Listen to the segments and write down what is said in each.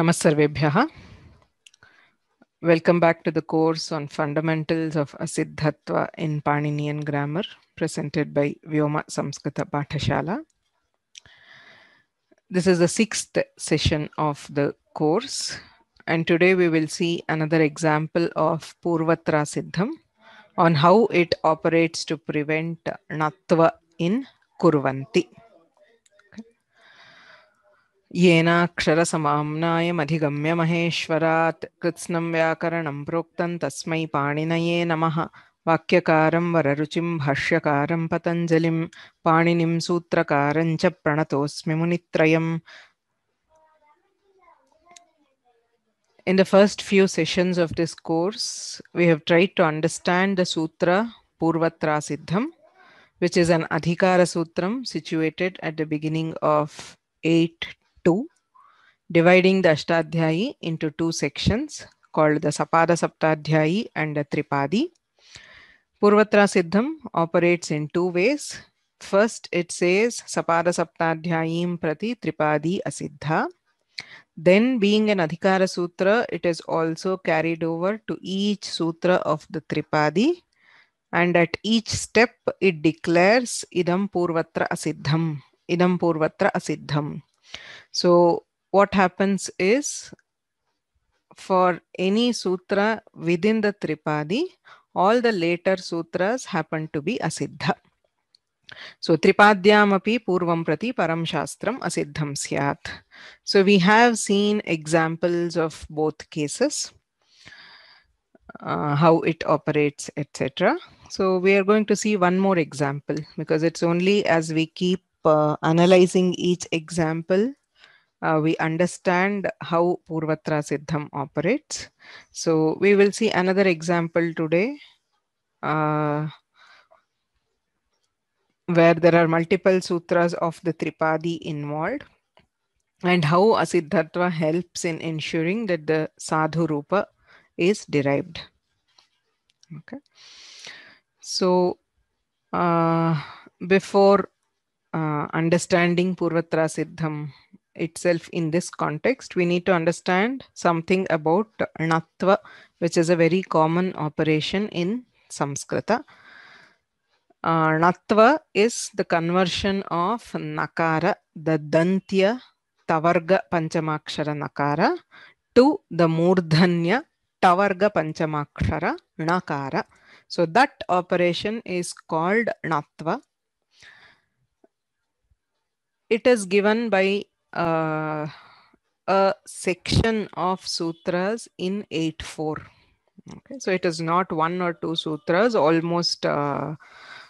Namaskar Welcome back to the course on fundamentals of Asiddhatva in Paninian grammar presented by Vyoma Samskrita Bhattashala. This is the sixth session of the course and today we will see another example of Purvatra Siddham on how it operates to prevent Natva in Kurvanti. येनाक्षरसमाम्नायमधिगम्य महेश्वरात् कृत्स्नं व्याकरणं प्रोक्तं तस्मै पाणिनये नमः वाक्यकारं वररुचिं भाष्यकारं पतञ्जलिं पाणिनिं सूत्रकारं च प्रणतोऽस्मि मुनित्रयम् In the first few sessions of this course, we have tried to understand the Sutra Purvatra Siddham, which is an Adhikara Sutram situated at the beginning of 8 2, dividing the Ashtadhyayi into two sections called the Sapada Saptadhyayi and the Tripadi. Purvatra Siddham operates in two ways. First, it says Sapada Saptadhyayim Prati Tripadi Asiddha. Then, being an Adhikara Sutra, it is also carried over to each sutra of the Tripadi. And at each step, it declares Idam Purvatra Asiddham. Idam Purvatra Asiddham. So what happens is for any sutra within the Tripadi, all the later sutras happen to be asiddha. So Tripadhyamapi Purvam Prati Param Shastram Asiddham Syat. So we have seen examples of both cases, uh, how it operates, etc. So we are going to see one more example because it's only as we keep uh, analyzing each example, uh, we understand how Purvatra Siddham operates. So we will see another example today uh, where there are multiple sutras of the Tripadi involved and how Asiddhatva helps in ensuring that the Sadhu Rupa is derived. Okay. So uh, before uh, understanding Purvatra Siddham itself in this context, we need to understand something about Natva, which is a very common operation in Sanskrita. Uh, natva is the conversion of Nakara, the Dantya Tavarga Panchamakshara Nakara, to the Murdhanya Tavarga Panchamakshara Nakara. So that operation is called Natva it is given by uh, a section of sutras in 8-4. Okay, so it is not one or two sutras, almost uh,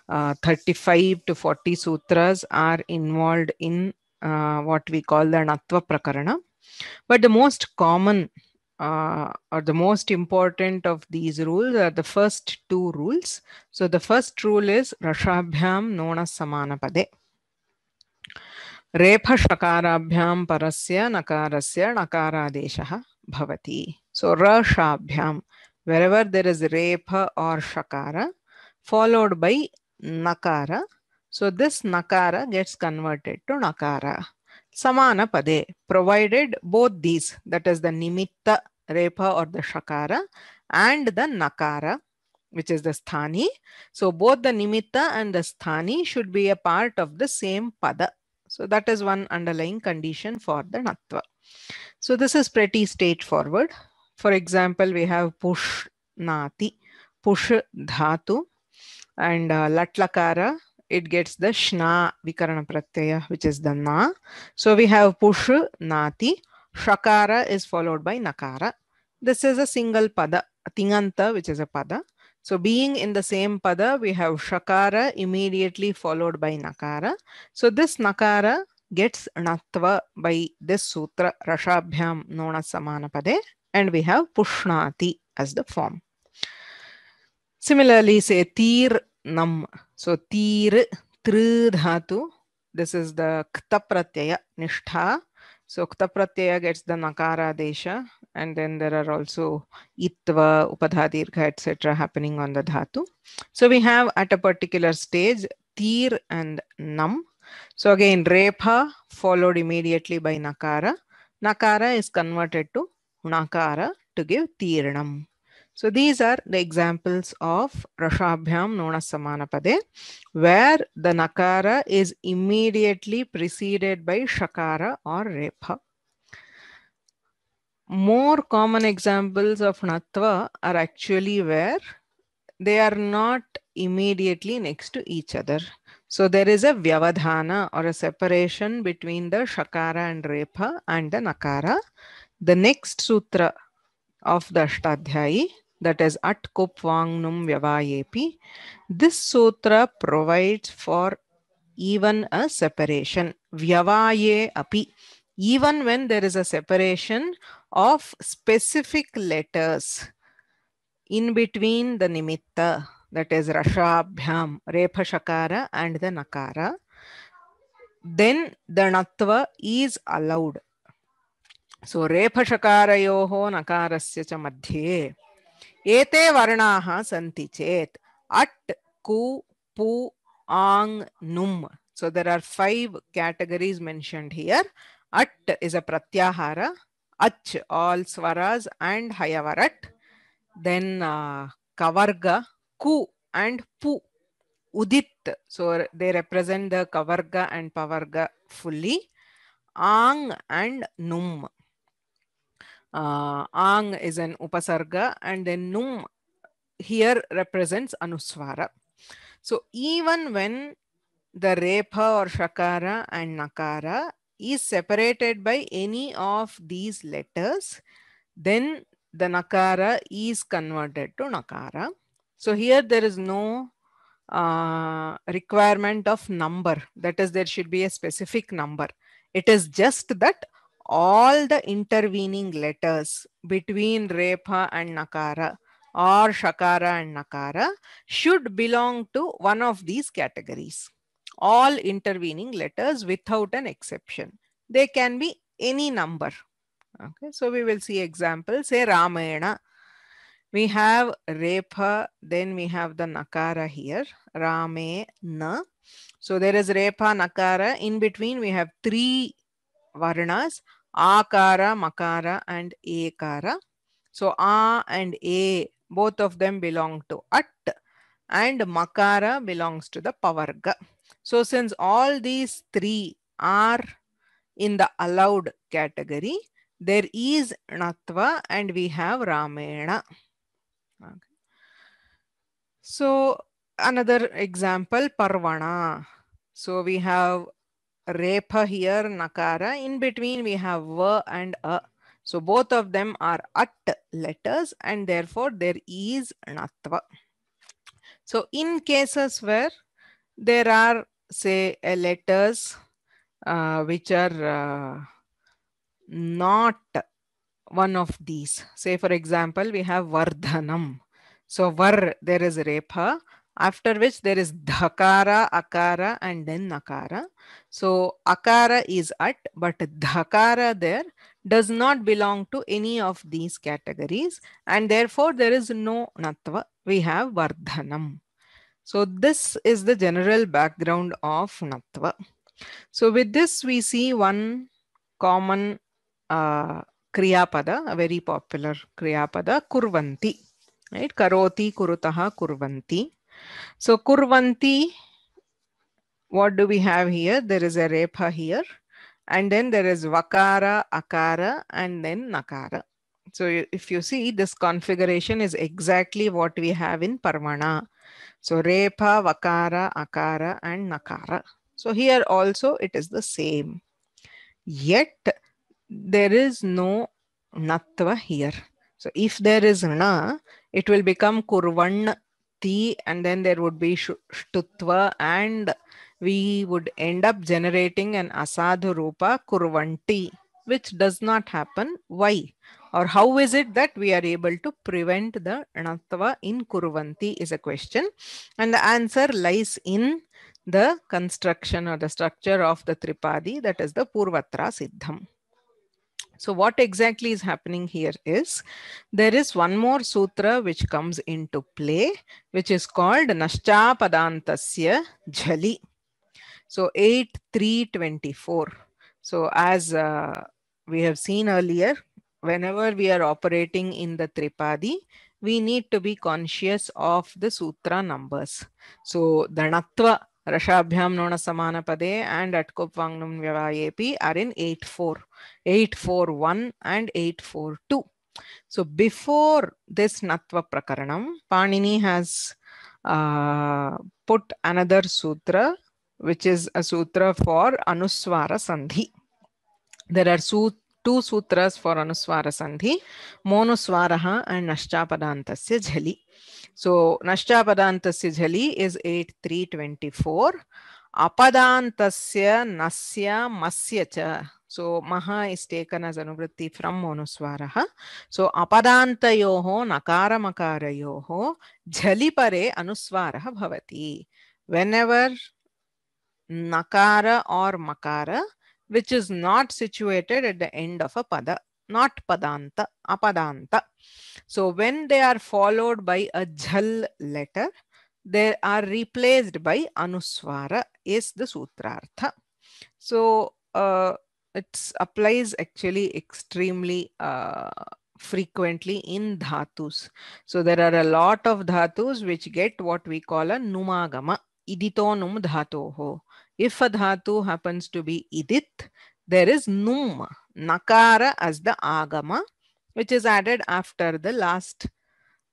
uh, 35 to 40 sutras are involved in uh, what we call the Natva Prakarana. But the most common uh, or the most important of these rules are the first two rules. So the first rule is Rashabhyam Nona Samanapade. Shakara Parasya Nakara रेफषकाराभ्यां Nakara नकारस्य णकारादेशः So so रषाभ्यां wherever there is ref or shakara followed by nakara so this nakara gets converted to nakara samana pade provided both these that is the nimitta repa or the shakara and the nakara which is the sthani so both the nimitta and the sthani should be a part of the same pada so that is one underlying condition for the natva. So this is pretty straightforward. For example, we have push nati, push dhatu, and uh, latlakara, it gets the shna vikarana pratyaya, which is the na. So we have push nati, shakara is followed by nakara. This is a single pada, tinganta, which is a pada. So being in the same pada, we have shakara immediately followed by nakara. So this nakara gets natva by this sutra rashabhyam nona samanapade and we have pushnati as the form. Similarly, say tir nam. So tir, tridhātu. This is the kta pratyaya nishtha. So kta pratyaya gets the nakara desha and then there are also itva, upadhadirgha, etc. happening on the dhatu. So we have at a particular stage tir and nam. So again, repa followed immediately by nakara. Nakara is converted to nakara to give tirnam. So these are the examples of Rashabhyam Nona Samanapade, where the Nakara is immediately preceded by Shakara or Repha more common examples of natva are actually where they are not immediately next to each other. So there is a vyavadhana or a separation between the shakara and repa and the nakara. The next sutra of the Ashtadhyayi that is At Kopvangnum Vyavayepi. This sutra provides for even a separation. Vyavaye api even when there is a separation of specific letters in between the nimitta, that is rashabhyam, repha shakara and the nakara, then the natva is allowed. So repha shakarayoho nakarasya cha madhye. Ete varnaha santi chet. At, ku, pu, ang, num. So there are five categories mentioned here. At is a pratyahara. Ach, all swaras and hayavarat. Then uh, kavarga, ku and pu. Udit, so they represent the kavarga and pavarga fully. Ang and num. Uh, ang is an upasarga and then num here represents anuswara. So even when the repa or shakara and nakara is separated by any of these letters, then the nakara is converted to nakara. So here there is no uh, requirement of number. That is, there should be a specific number. It is just that all the intervening letters between Repha and Nakara or Shakara and Nakara should belong to one of these categories all intervening letters without an exception. They can be any number. Okay, so we will see examples. Say Ramayana. We have repa, then we have the Nakara here. Rame, Na. So there is repa Nakara. In between, we have three Varnas. Akara, Makara and Ekara. So A and A, both of them belong to At and Makara belongs to the Pavarga. So since all these three are in the allowed category, there is Natva and we have Ramena. Okay. So another example, Parvana. So we have Repa here, Nakara. In between we have Va and A. So both of them are at letters and therefore there is Natva. So in cases where there are say uh, letters uh, which are uh, not one of these. Say for example, we have Vardhanam. So Var, there is Repha, after which there is Dhakara, Akara and then Nakara. So Akara is at, but Dhakara there does not belong to any of these categories and therefore there is no Natva. We have Vardhanam. So this is the general background of Natva. So with this, we see one common uh, Kriyapada, a very popular Kriyapada, Kurvanti, right? Karoti, Kurutaha, Kurvanti. So Kurvanti, what do we have here? There is a Repha here. And then there is Vakara, Akara, and then Nakara. So if you see this configuration is exactly what we have in Parvana. So Repa, Vakara, Akara and Nakara. So here also it is the same. Yet there is no Natva here. So if there is Na, it will become kurvanti, and then there would be Shtutva and we would end up generating an Asadhu Rupa Kurvanti which does not happen. Why? or how is it that we are able to prevent the anatva in kurvanti is a question and the answer lies in the construction or the structure of the tripadi that is the purvatra siddham so what exactly is happening here is there is one more sutra which comes into play which is called nashcha padantasya jhali so 8324 so as uh, we have seen earlier whenever we are operating in the Tripadi, we need to be conscious of the sutra numbers. So Dhanatva, Rashabhyam Nona Samana Pade and Atkop Vangnam Vyavayepi are in 8 4 and eight four two. So before this Natva Prakaranam, Panini has uh, put another sutra, which is a sutra for Anuswara Sandhi. There are sut two sutras for Anuswara Sandhi, Monuswaraha and Nashchapadantasya Jhali. So Nashchapadantasya Jhali is 8324. Apadantasya Nasya Masya Cha. So Maha is taken as anuvritti from Monuswaraha. So Apadantayoho Nakara Makarayoho Jhali Pare Anuswaraha Bhavati. Whenever Nakara or Makara which is not situated at the end of a pada, not padanta, apadanta. So when they are followed by a jhal letter, they are replaced by anuswara is the sutrartha. So uh, it applies actually extremely uh, frequently in dhatus. So there are a lot of dhatus which get what we call a numagama. Iditonum dhatoho. If a dhatu happens to be idit, there is num, nakara as the agama, which is added after the last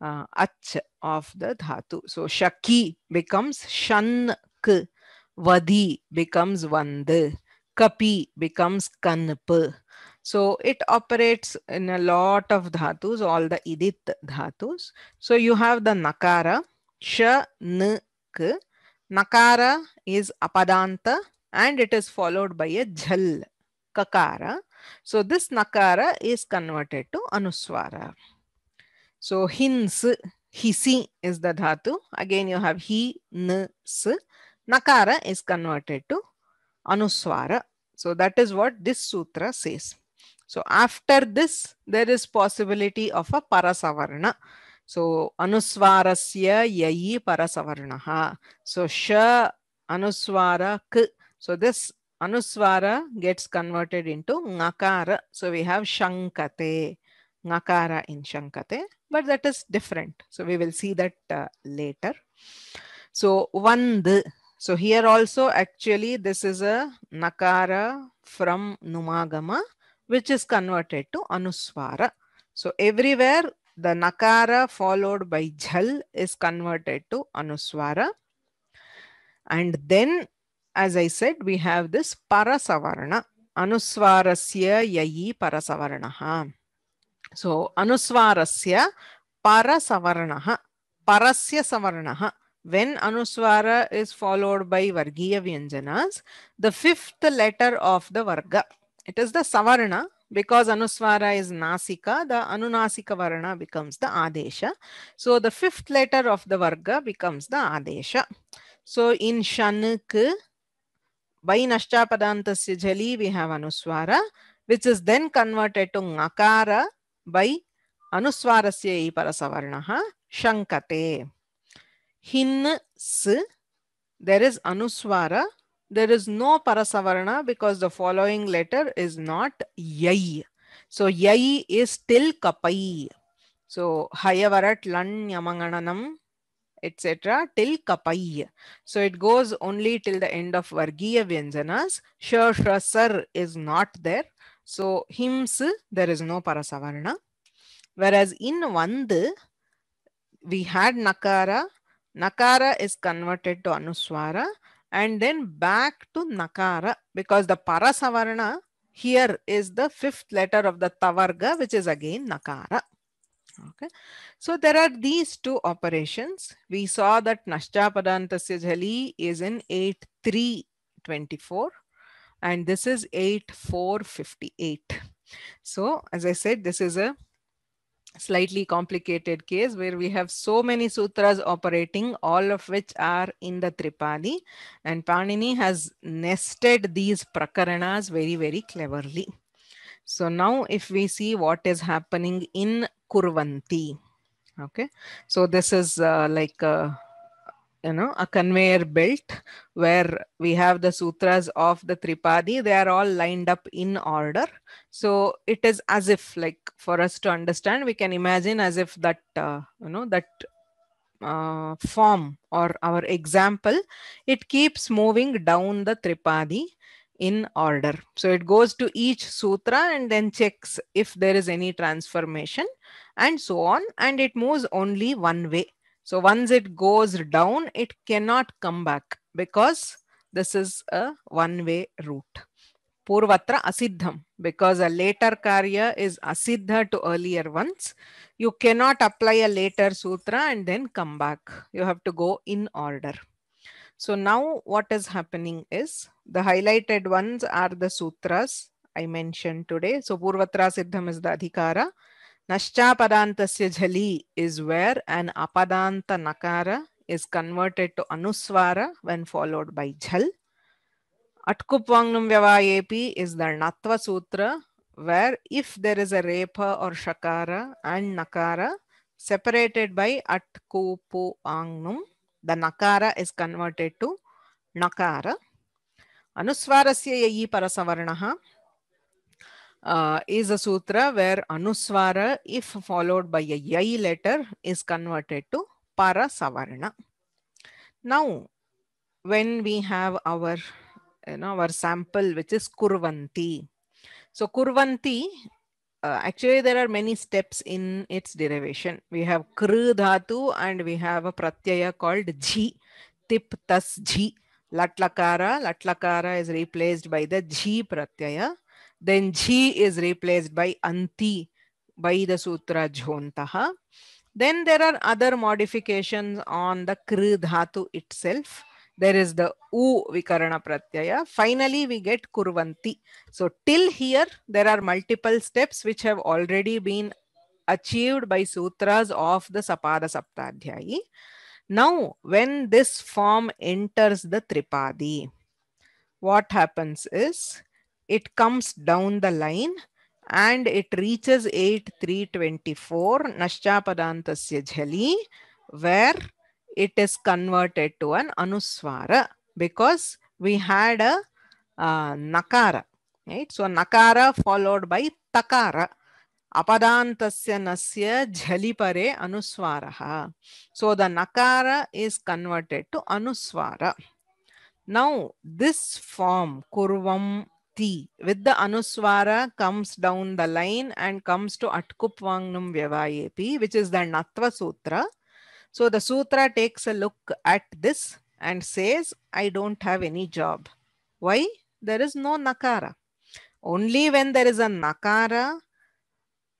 uh, ach of the dhatu. So shaki becomes shank, vadi becomes vand, kapi becomes kanp. So it operates in a lot of dhatus, all the idit dhatus. So you have the nakara, sh, n, k, Nakara is apadanta and it is followed by a jhal, kakara. So this nakara is converted to anuswara. So hins, hisi is the dhatu. Again, you have he, n, s. Nakara is converted to anuswara. So that is what this sutra says. So after this, there is possibility of a parasavarna. So anusvarasya yayi parasavarnaha. So sha anusvara k. So this anusvara gets converted into ngakara. So we have shankate, ngakara in shankate, but that is different. So we will see that uh, later. So vand. So here also actually this is a nakara from numagama which is converted to anusvara. So everywhere the nakara followed by jhal is converted to anuswara and then as i said we have this parasavarna anuswarasya yayi parasavarnaha so anuswarasya parasavarnaha parasya savarnaha when anuswara is followed by vargiya vyanjanas the fifth letter of the varga it is the savarna because Anuswara is Nasika, the Anunasika Varna becomes the Adesha. So the fifth letter of the Varga becomes the Adesha. So in Shanuk, by Nashtapadantasya sijali we have Anuswara, which is then converted to Ngakara by Anuswarasya Iparasavarnaha, Shankate. Hin S, there is Anuswara there is no parasavarna because the following letter is not yai. So yai is still kapai. So hayavarat lan yamangananam etc. till kapai. So it goes only till the end of Vargiya Vyanjanas. Sure, is not there. So hims, there is no parasavarna. Whereas in Vand, we had Nakara. Nakara is converted to Anuswara and then back to nakara because the parasavarna here is the fifth letter of the tavarga which is again nakara okay so there are these two operations we saw that nashcha padantasya jali is in 8324 and this is 8458 so as i said this is a slightly complicated case where we have so many sutras operating, all of which are in the Tripadi, And Panini has nested these prakaranas very, very cleverly. So now if we see what is happening in Kurvanti, okay, so this is uh, like uh, you know a conveyor belt where we have the sutras of the tripadi they are all lined up in order so it is as if like for us to understand we can imagine as if that uh, you know that uh, form or our example it keeps moving down the tripadi in order so it goes to each sutra and then checks if there is any transformation and so on and it moves only one way so once it goes down, it cannot come back because this is a one-way route. Purvatra asiddham because a later karya is asiddha to earlier ones. You cannot apply a later sutra and then come back. You have to go in order. So now what is happening is the highlighted ones are the sutras I mentioned today. So Purvatra Siddham is the Adhikara. Nashchapadantasya jhali is where an apadanta nakara is converted to anuswara when followed by jhal. Atkupvangnum vyavayepi is the Natva Sutra where if there is a repa or shakara and nakara separated by atkupu the nakara is converted to nakara. Anuswarasya yayi parasavarnaha uh, is a sutra where anuswara, if followed by a yai letter, is converted to para savarna. Now, when we have our, you know, our sample, which is kurvanti. So kurvanti, uh, actually there are many steps in its derivation. We have kru dhatu and we have a pratyaya called ji tip tas ji. Latlakara, latlakara is replaced by the ji pratyaya then jhi is replaced by anti by the sutra jhontaha. Then there are other modifications on the kri dhatu itself. There is the u vikarana pratyaya. Finally, we get kurvanti. So till here, there are multiple steps which have already been achieved by sutras of the Sapada Saptadhyayi. Now, when this form enters the Tripadi, what happens is it comes down the line and it reaches 8324 Nashchapadantasya Jhali where it is converted to an Anuswara because we had a uh, Nakara, right? So Nakara followed by Takara. Apadantasya Nasya Pare Anuswaraha. So the Nakara is converted to Anuswara. Now this form, Kurvam ti with the anuswara comes down the line and comes to atkupangnum vyavayepi, which is the Natva Sutra. So the sutra takes a look at this and says, I don't have any job. Why? There is no nakara. Only when there is a nakara,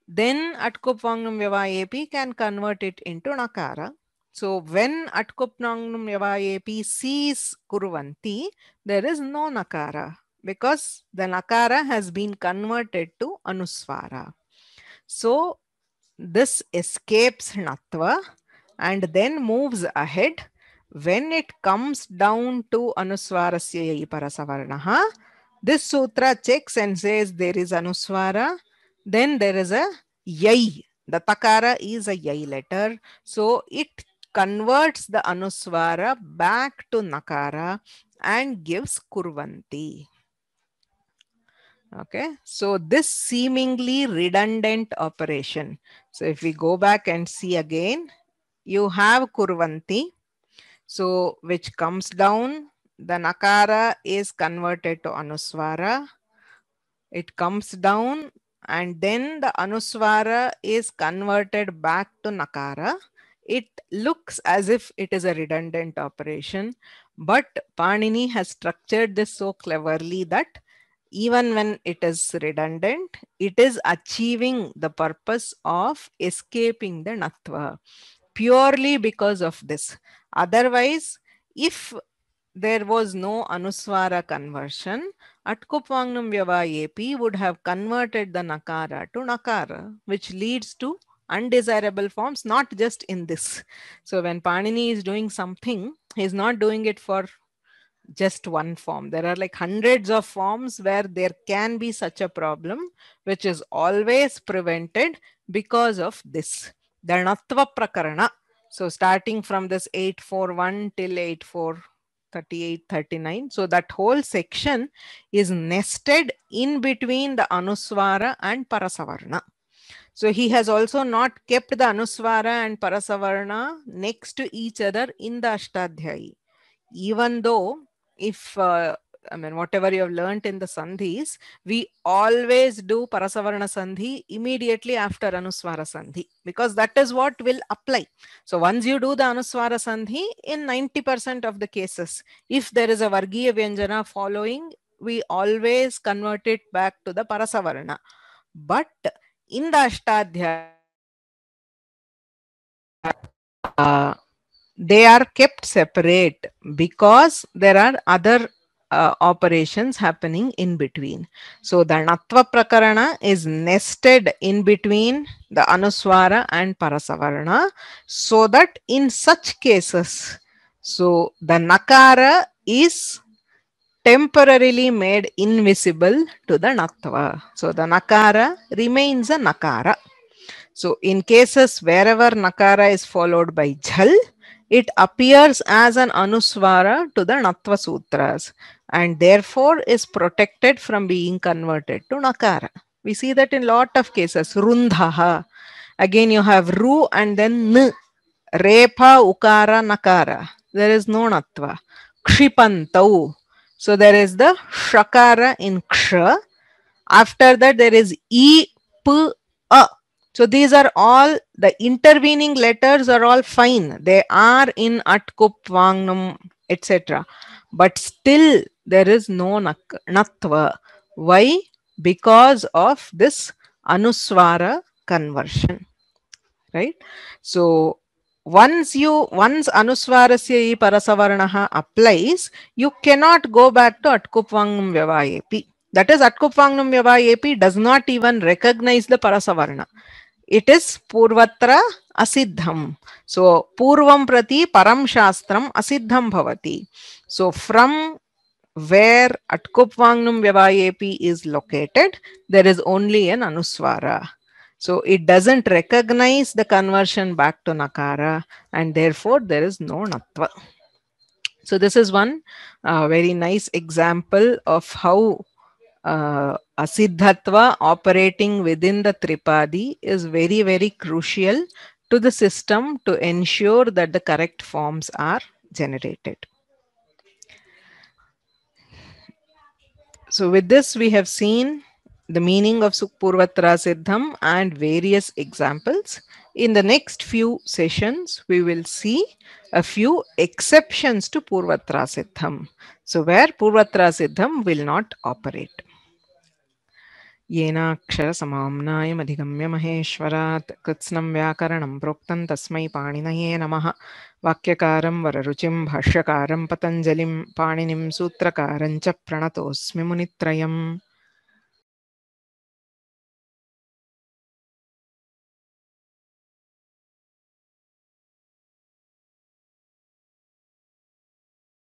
then atkupangnum vyavayepi can convert it into nakara. So when atkupnangnum yavayepi sees kurvanti, there is no nakara because the nakara has been converted to anusvara. So this escapes natva and then moves ahead. When it comes down to anusvarasya parasavarnaha, this sutra checks and says there is anusvara, then there is a yai. The takara is a yai letter. So it converts the anusvara back to nakara and gives kurvanti. Okay, so this seemingly redundant operation. So if we go back and see again, you have kurvanti, so which comes down, the nakara is converted to anuswara. It comes down and then the anuswara is converted back to nakara. It looks as if it is a redundant operation, but Panini has structured this so cleverly that even when it is redundant, it is achieving the purpose of escaping the natva purely because of this. Otherwise, if there was no anuswara conversion, Atkupangnam Vyava AP would have converted the nakara to nakara, which leads to undesirable forms, not just in this. So when Panini is doing something, he's not doing it for just one form. There are like hundreds of forms where there can be such a problem, which is always prevented because of this. Dhanatva Prakarana. So starting from this 841 till 8438, 39. So that whole section is nested in between the Anuswara and Parasavarna. So he has also not kept the Anuswara and Parasavarna next to each other in the Ashtadhyayi. Even though if uh, I mean, whatever you have learnt in the sandhis, we always do Parasavarna Sandhi immediately after Anuswara Sandhi because that is what will apply. So, once you do the Anuswara Sandhi, in 90% of the cases, if there is a Vargiya Vyanjana following, we always convert it back to the Parasavarna. But in the Ashtadhyaya, uh, they are kept separate because there are other uh, operations happening in between. So the Natva Prakarana is nested in between the Anuswara and Parasavarana so that in such cases, so the Nakara is temporarily made invisible to the Natva. So the Nakara remains a Nakara. So in cases wherever Nakara is followed by Jhal, it appears as an anuswara to the Natva Sutras and therefore is protected from being converted to Nakara. We see that in lot of cases. Rundhaha. Again, you have Ru and then N. Repa, Ukara, Nakara. There is no Natva. Kshipantau. So there is the Shakara in Ksha. After that, there is E, P, A so these are all the intervening letters are all fine. They are in Atkup, Vangnam, etc. But still there is no Natva. Why? Because of this Anuswara conversion. Right? So once you once Anuswarasya Parasavaranaha applies, you cannot go back to Atkup Vangnam Vyavayepi. That is, Atkup Vangnam Vyavayepi does not even recognize the Parasavarana it is purvatra asiddham so purvam prati param shastram asiddham bhavati so from where atkupvangnum vyavayepi is located there is only an anuswara so it doesn't recognize the conversion back to nakara and therefore there is no natva so this is one uh, very nice example of how uh, operating within the Tripadi is very, very crucial to the system to ensure that the correct forms are generated. So with this, we have seen the meaning of Sukpurvatra Siddham and various examples. In the next few sessions, we will see a few exceptions to Purvatra Siddham. So where Purvatra Siddham will not operate. येनाक्षरसमाम्नायमधिगम्य महेश्वरात् कृत्स्नं व्याकरणं प्रोक्तं तस्मै पाणिनये नमः वाक्यकारं वररुचिं भाष्यकारं पतञ्जलिं पाणिनिं सूत्रकारं च प्रणतोऽस्मि मुनित्रयम्